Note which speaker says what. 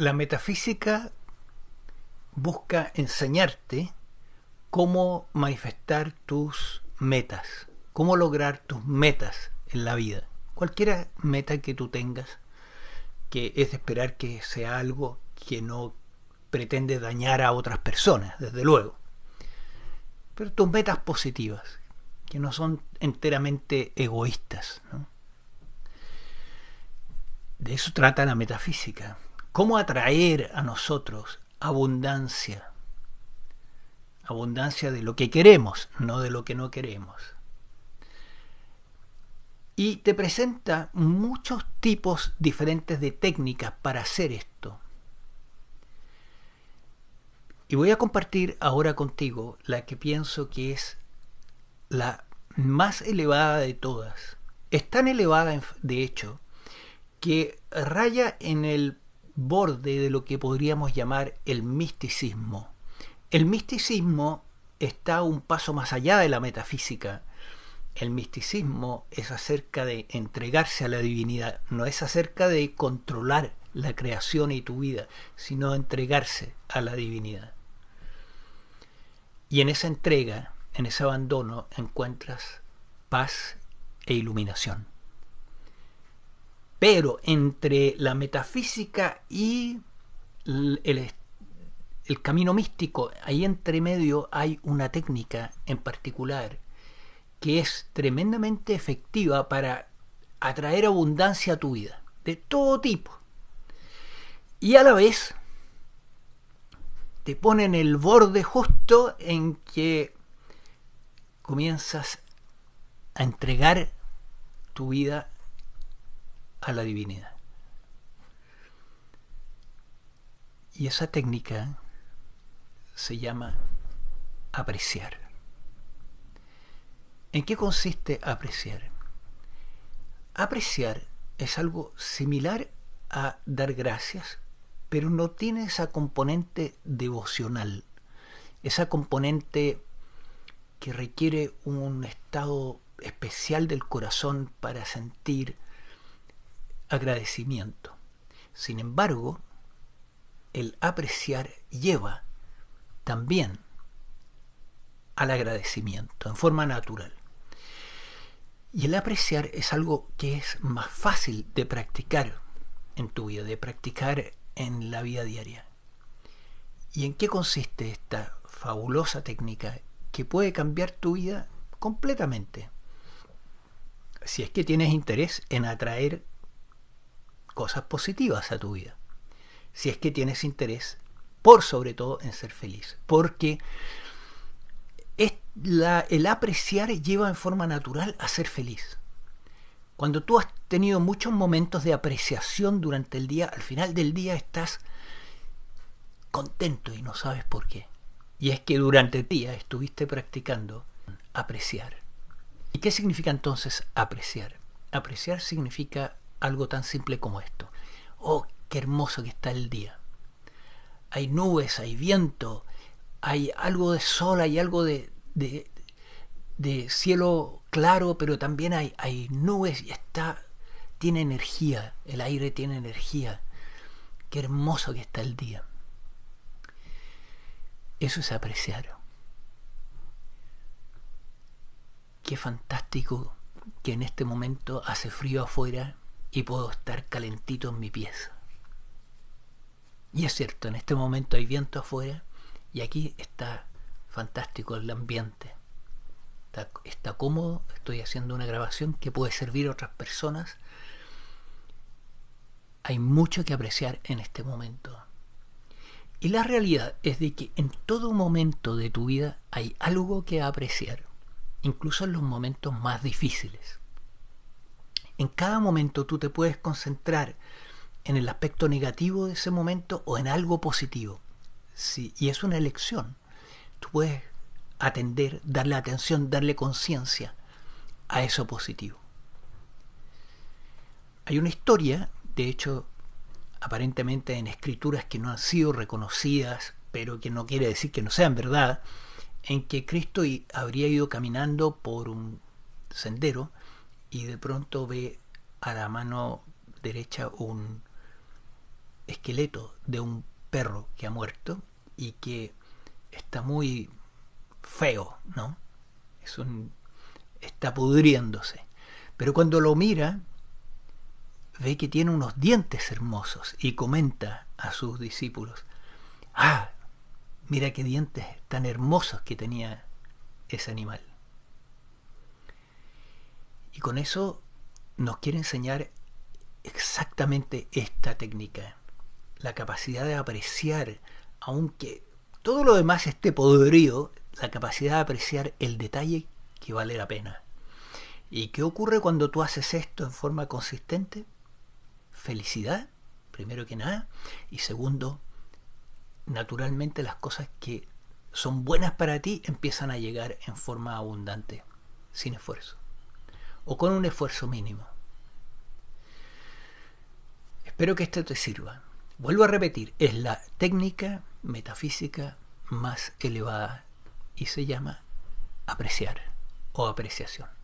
Speaker 1: la metafísica busca enseñarte cómo manifestar tus metas, cómo lograr tus metas en la vida. Cualquier meta que tú tengas, que es de esperar que sea algo que no pretende dañar a otras personas, desde luego. Pero tus metas positivas, que no son enteramente egoístas. De eso trata la metafísica. ¿Cómo atraer a nosotros abundancia? Abundancia de lo que queremos, no de lo que no queremos. Y te presenta muchos tipos diferentes de técnicas para hacer esto. Y voy a compartir ahora contigo la que pienso que es la más elevada de todas. Es tan elevada, de hecho, que raya en el borde de lo que podríamos llamar el misticismo. El misticismo está un paso más allá de la metafísica. El misticismo es acerca de entregarse a la divinidad, no es acerca de controlar la creación y tu vida, sino entregarse a la divinidad. Y en esa entrega, en ese abandono, encuentras paz e iluminación. Pero entre la metafísica y el, camino místico, ahí entre medio hay una técnica en particular que es tremendamente efectiva para atraer abundancia a tu vida, de todo tipo. Y a la vez te pone en el borde justo en que comienzas a entregar tu vida a la divinidad. Y esa técnica se llama apreciar. ¿En qué consiste apreciar? Apreciar es algo similar a dar gracias, pero no tiene esa componente devocional, esa componente que requiere un estado especial del corazón para sentir agradecimiento. Sin embargo, el apreciar lleva también al agradecimiento en forma natural. Y el apreciar es algo que es más fácil de practicar en tu vida, de practicar en la vida diaria. ¿Y en qué consiste esta fabulosa técnica que puede cambiar tu vida completamente? Si es que tienes interés en atraer cosas positivas a tu vida. Si es que tienes interés, por sobre todo, en ser feliz. Porque el apreciar lleva en forma natural a ser feliz. Cuando tú has tenido muchos momentos de apreciación durante el día, al final del día estás contento y no sabes por qué. Y es que durante el día estuviste practicando apreciar. ¿Y qué significa entonces apreciar? Apreciar significa algo tan simple como esto. Oh, qué hermoso que está el día. Hay nubes, hay viento, hay algo de sol, hay algo de, cielo claro, pero también hay, hay nubes y está, tiene energía, el aire tiene energía. Qué hermoso que está el día. Eso es apreciar. Qué fantástico que en este momento hace frío afuera y puedo estar calentito en mi pieza. Y es cierto, en este momento hay viento afuera y aquí está fantástico el ambiente. Está, está, cómodo, estoy haciendo una grabación que puede servir a otras personas. Hay mucho que apreciar en este momento. Y la realidad es de que en todo momento de tu vida hay algo que apreciar, incluso en los momentos más difíciles. En cada momento tú te puedes concentrar en el aspecto negativo de ese momento o en algo positivo. Sí, y es una elección. Tú puedes atender, darle atención, darle conciencia a eso positivo. Hay una historia, de hecho, aparentemente en escrituras que no han sido reconocidas, pero que no quiere decir que no sean verdad, en que Cristo habría ido caminando por un sendero y de pronto ve a la mano derecha un esqueleto de un perro que ha muerto y que está muy feo, ¿no? Es un está pudriéndose. Pero cuando lo mira ve que tiene unos dientes hermosos y comenta a sus discípulos, "Ah, mira qué dientes tan hermosos que tenía ese animal." Y con eso nos quiere enseñar exactamente esta técnica, la capacidad de apreciar, aunque todo lo demás esté podrido, la capacidad de apreciar el detalle que vale la pena. ¿Y qué ocurre cuando tú haces esto en forma consistente? Felicidad, primero que nada, y segundo, naturalmente las cosas que son buenas para ti empiezan a llegar en forma abundante, sin esfuerzo o con un esfuerzo mínimo. Espero que esto te sirva. Vuelvo a repetir, es la técnica metafísica más elevada y se llama apreciar o apreciación.